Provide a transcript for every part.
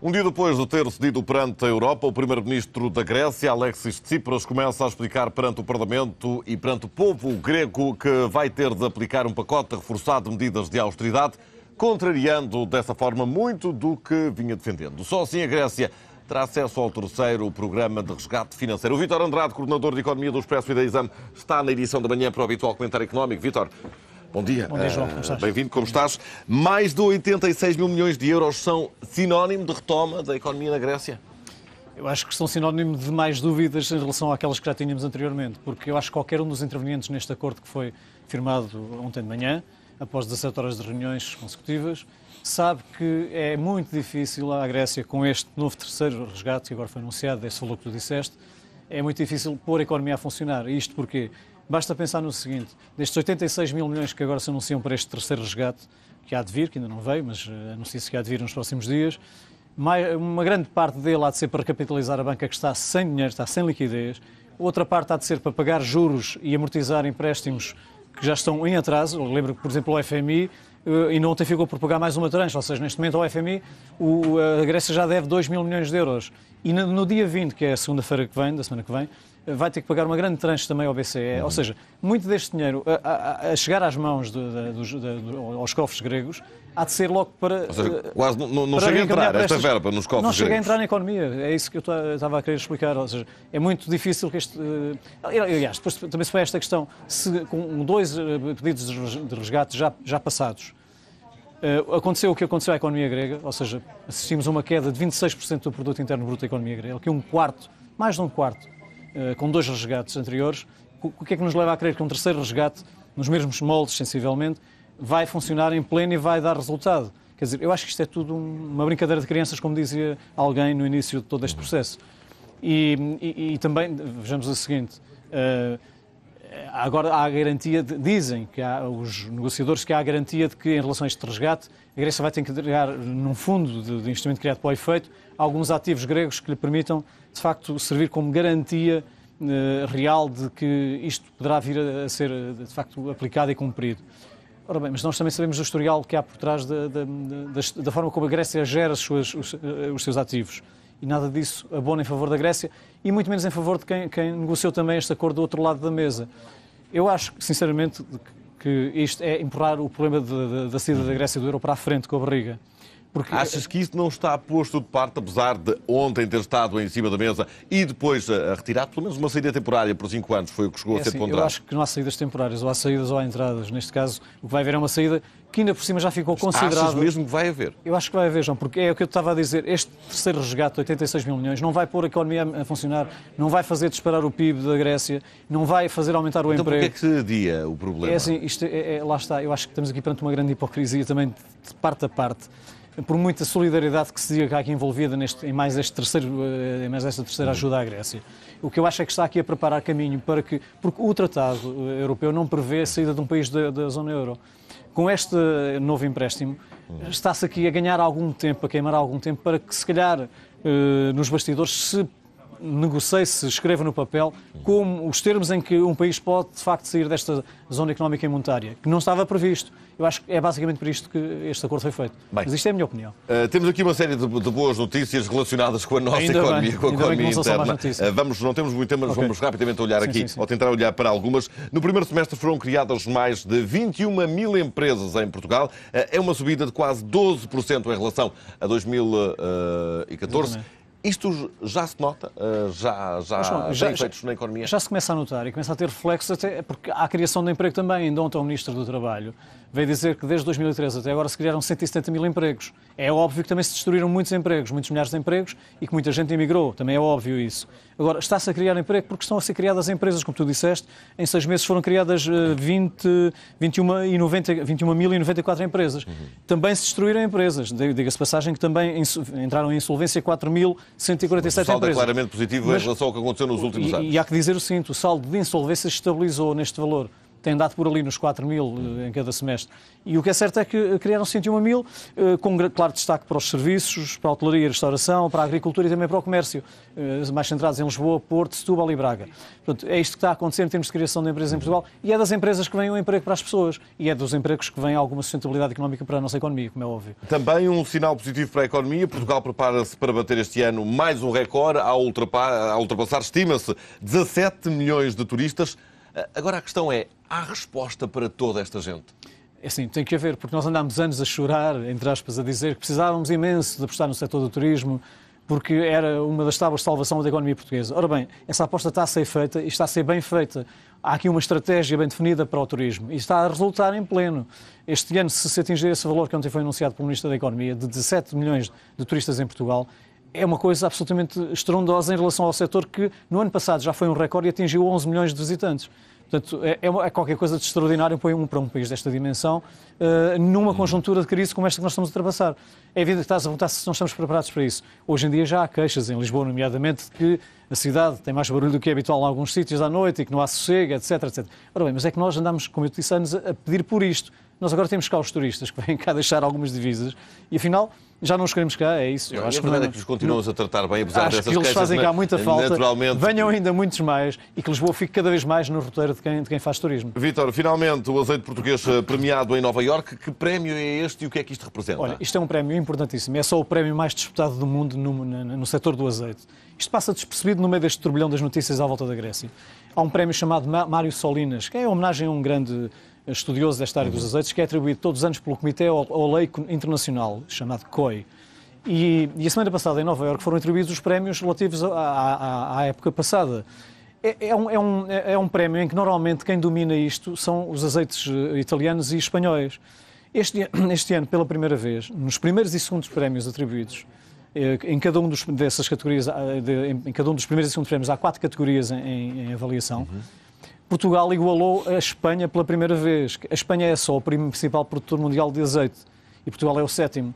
Um dia depois de ter cedido perante a Europa, o primeiro-ministro da Grécia, Alexis Tsipras, começa a explicar perante o Parlamento e perante o povo grego que vai ter de aplicar um pacote reforçado de medidas de austeridade, contrariando dessa forma muito do que vinha defendendo. Só assim a Grécia terá acesso ao terceiro programa de resgate financeiro. O Vítor Andrade, coordenador de Economia do Expresso e da Exame, está na edição da manhã para o habitual comentário económico. Vítor, Bom dia. Bom dia, João. Como estás? Eh, bem-vindo, como estás? Mais de 86 mil milhões de euros são sinónimo de retoma da economia na Grécia? Eu acho que são sinónimo de mais dúvidas em relação àquelas que já tínhamos anteriormente, porque eu acho que qualquer um dos intervenientes neste acordo que foi firmado ontem de manhã, após 17 horas de reuniões consecutivas, sabe que é muito difícil à Grécia, com este novo terceiro resgate que agora foi anunciado, esse valor que tu disseste, é muito difícil pôr a economia a funcionar. Isto porque Basta pensar no seguinte: destes 86 mil milhões que agora se anunciam para este terceiro resgate, que há de vir, que ainda não veio, mas eh, anuncia-se que há de vir nos próximos dias, uma grande parte dele há de ser para capitalizar a banca que está sem dinheiro, está sem liquidez, outra parte há de ser para pagar juros e amortizar empréstimos que já estão em atraso. Eu lembro que, por exemplo, o FMI e eh, não ontem ficou por pagar mais uma tranche, ou seja, neste momento ao FMI a Grécia já deve 2 mil milhões de euros. E no dia 20, que é a segunda-feira que vem, da semana que vem, vai ter que pagar uma grande tranche também ao BCE. Uhum. Ou seja, muito deste dinheiro a, a, a chegar às mãos de, de, de, aos cofres gregos há de ser logo para. Ou seja, eh, quase não, não chega a entrar esta estas... verba nos cofres. Não chega gregos. a entrar na economia. É isso que eu estava a querer explicar. Ou seja, é muito difícil que este. Eh, aliás, depois também se foi esta questão. Se com dois eh, pedidos de resgate já, já passados. aconteceu o que aconteceu à economia grega, ou seja, assistimos a uma queda de 26% do produto interno bruto da economia grega, que é um quarto, mais de um quarto eh, com dois resgates anteriores, o que é que nos leva a crer que um terceiro resgate, nos mesmos moldes, sensivelmente, vai funcionar em pleno e vai dar resultado? Quer dizer, eu acho que isto é tudo uma brincadeira de crianças, como dizia alguém no início de todo este processo. E, e, e também, vejamos o seguinte, uh, eh, agora há a garantia, de, dizem que há, os negociadores que há a garantia de que, em relação a este resgate, a Grécia vai ter que entregar, num fundo de, de investimento criado para o efeito, alguns ativos gregos que lhe permitam, de facto, servir como garantia eh, real de que isto poderá vir a, a, ser, eh, de facto, aplicado e cumprido. Ora bem, mas nós também sabemos o historial que há por trás da, da, da, da forma como a Grécia gera os os, eh, os seus ativos e nada disso abona em favor da Grécia e muito menos em favor de quem, quem negociou também este acordo do outro lado da mesa. Eu acho, sinceramente, que isto é empurrar o problema da saída da Grécia do euro para a frente com a barriga. Porque... Achas que isso não está posto de parte, apesar de ontem ter estado em cima da mesa e depois eh, a retirar pelo menos uma saída temporária por cinco anos, foi o que chegou é a ser assim, ponderado? Eu acho que não há saídas temporárias, ou há saídas ou há entradas. Neste caso, o que vai haver é uma saída que ainda por cima já ficou considerada. Achas mesmo que vai haver? Eu acho que vai haver, João, porque é o que eu estava a dizer. Este terceiro resgate de 86 mil milhões não vai pôr a economia a funcionar, não vai fazer disparar o PIB da Grécia, não vai fazer aumentar o então, emprego. Então que é que dia o problema? É assim, isto é, é, é, lá está, eu acho que estamos aqui perante uma grande hipocrisia também de parte a parte por muita solidariedade que se diga que há aqui envolvida neste, em, mais este terceiro, eh, em mais esta terceira ajuda à Grécia. O que eu acho é que está aqui a preparar caminho para que. Porque o Tratado eh, Europeu não prevê a saída de um país da, da zona euro. Com este eh, novo empréstimo, está-se aqui a ganhar algum tempo, a queimar algum tempo, para que, se calhar, nos bastidores se negocie, se escreva no papel, como os termos em que um país pode, de facto, sair desta zona económica imunitária, que não estava previsto. Eu acho que é basicamente por isto que este acordo foi feito. Bem, Mas isto é a minha opinião. Uh, temos aqui uma série de, de, boas notícias relacionadas com a nossa ainda economia, bem, com a economia interna. Uh, vamos, não temos muito tempo, mas okay. vamos rapidamente olhar sim, aqui, sim, sim. ou tentar olhar para algumas. No primeiro semestre foram criadas mais de 21 mil empresas em Portugal. Uh, é uma subida de quase 12% em relação a 2014. Exatamente. Isto já se nota? Eh, já, já Mas, bom, já, efeitos já, na economia? Já se começa a notar e começa a ter reflexos, até porque há a criação de emprego também. Ainda ontem o Ministro do Trabalho veio dizer que desde 2013 até agora se criaram 170 mil empregos. É óbvio que também se destruíram muitos empregos, muitos milhares de empregos e que muita gente emigrou, também é óbvio isso. Agora, está-se a criar emprego porque estão a ser criadas empresas, como tu disseste, em seis meses foram criadas 20, eh, 21 mil e 94 empresas. Uhum. Também se destruíram empresas, diga-se passagem que também entraram em insolvência 4.147 empresas. O saldo é claramente positivo Mas, em relação ao que aconteceu nos últimos e, anos. E há que dizer o seguinte, o saldo de insolvência estabilizou neste valor tem dado por ali nos 4 mil eh, em cada semestre. E o que é certo é que eh, criaram 101 mil, eh, com claro destaque para os serviços, para a hotelaria e restauração, para a agricultura e também para o comércio, mais centrados em Lisboa, Porto, Setúbal e Braga. Portanto, é isto que está a acontecer em termos de criação de empresas em Portugal e é das empresas que vem o um emprego para as pessoas e é dos empregos que vem alguma sustentabilidade económica para a nossa economia, como é óbvio. Também um sinal positivo para a economia. Portugal prepara-se para bater este ano mais um recorde, a ultrapassar, estima-se, 17 milhões de turistas. Ah, agora a questão é: há resposta para toda esta gente? É assim, tem que haver, porque nós andámos anos a chorar, entre aspas, a dizer que precisávamos imenso de apostar no setor do turismo, porque era uma das tábuas de salvação da economia portuguesa. Ora bem, essa aposta está a ser feita e está a ser bem feita. Há aqui uma estratégia bem definida para o turismo e está a resultar em pleno. Este ano, se se atingir esse valor que ontem foi anunciado pelo Ministro da Economia, de 17 milhões de turistas em Portugal, é uma coisa absolutamente estrondosa em relação ao setor que no ano passado já foi um recorde e atingiu 11 milhões de visitantes. Portanto, é, é, é qualquer coisa de extraordinário para um, país desta dimensão, uh, numa conjuntura de crise como esta que nós estamos a atravessar. É evidente que estás a perguntar se não estamos preparados para isso. Hoje em dia já há queixas, em Lisboa, nomeadamente, que a cidade tem mais barulho do que é habitual em alguns sítios à noite e que não há sossego, etc, etc. Ora bem, mas é que nós andamos, como eu disse anos, a pedir por isto. Nós agora temos cá os turistas que vêm cá deixar algumas divisas e afinal já não os queremos cá, é isso. Eu, acho a verdade que, não, é que os continuamos não, a tratar bem, apesar acho dessas que eles fazem né? cá muita falta, venham ainda muitos mais e que Lisboa fique cada vez mais no roteiro de quem, de quem faz turismo. Vítor, finalmente o azeite português eh, premiado em Nova Iorque, que prémio é este e o que é que isto representa? Olha, isto é um prémio importantíssimo, é só o prémio mais disputado do mundo no, no, no setor do azeite. Isto passa despercebido no meio deste turbilhão das notícias à volta da Grécia. Há um prémio chamado Mário Solinas, que é homenagem a um grande eh, estudioso desta área dos uhum. azeites, que é atribuído todos os anos pelo Comitê ao, ao Internacional, chamado COI. E, e, a semana passada, em Nova Iorque, foram atribuídos os prémios relativos à, à, à época passada. É, é, um, é, um, é um prémio em que normalmente quem domina isto são os azeites eh, italianos e espanhóis. Este, este ano, pela primeira vez, nos primeiros e segundos prémios atribuídos, eh, em cada um dos, dessas categorias, eh, em cada um dos primeiros e segundos prémios, há quatro categorias em, em avaliação. Uhum. Portugal igualou a Espanha pela primeira vez. A Espanha é só o principal produtor mundial de azeite e Portugal é o sétimo.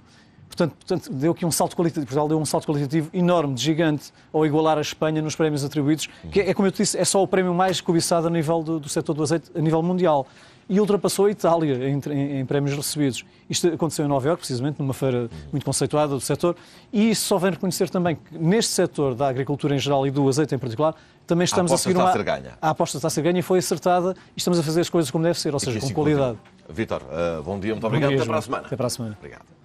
Portanto, portanto, deu aqui um salto qualitativo, Portugal deu um salto qualitativo enorme, de gigante, ao igualar a Espanha nos prémios atribuídos, que é, como eu te disse, é só o prémio mais cobiçado a nível do, do setor do azeite, a nível mundial e ultrapassou a Itália em, em, em, prémios recebidos. Isto aconteceu em Nova Iorque, precisamente, numa feira muito conceituada do setor, e isso só vem reconhecer também que neste setor da agricultura em geral e do azeite em particular, também estamos a, a seguir uma... A, ganha. a aposta está a ser ganha e foi acertada e estamos a fazer as coisas como deve ser, ou seja, com qualidade. Vitor, uh, eh, bom dia, muito bom obrigado. Dia, Até, para Até para a semana. Obrigado.